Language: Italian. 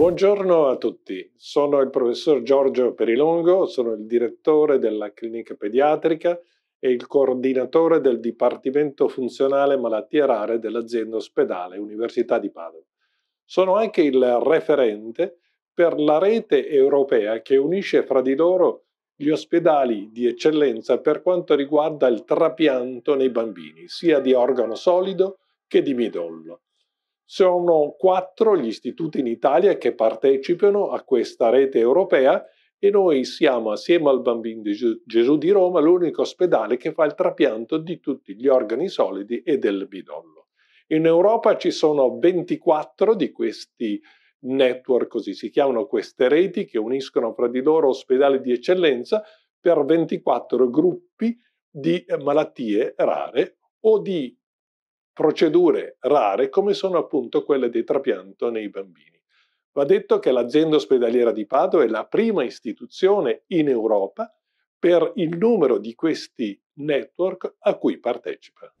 Buongiorno a tutti, sono il professor Giorgio Perilongo, sono il direttore della clinica pediatrica e il coordinatore del Dipartimento Funzionale Malattie Rare dell'azienda ospedale Università di Padova. Sono anche il referente per la rete europea che unisce fra di loro gli ospedali di eccellenza per quanto riguarda il trapianto nei bambini, sia di organo solido che di midollo. Sono quattro gli istituti in Italia che partecipano a questa rete europea e noi siamo assieme al Bambino di Gesù di Roma l'unico ospedale che fa il trapianto di tutti gli organi solidi e del bidollo. In Europa ci sono 24 di questi network, così si chiamano queste reti, che uniscono fra di loro ospedali di eccellenza per 24 gruppi di malattie rare o di procedure rare come sono appunto quelle di trapianto nei bambini. Va detto che l'azienda ospedaliera di Padova è la prima istituzione in Europa per il numero di questi network a cui partecipa.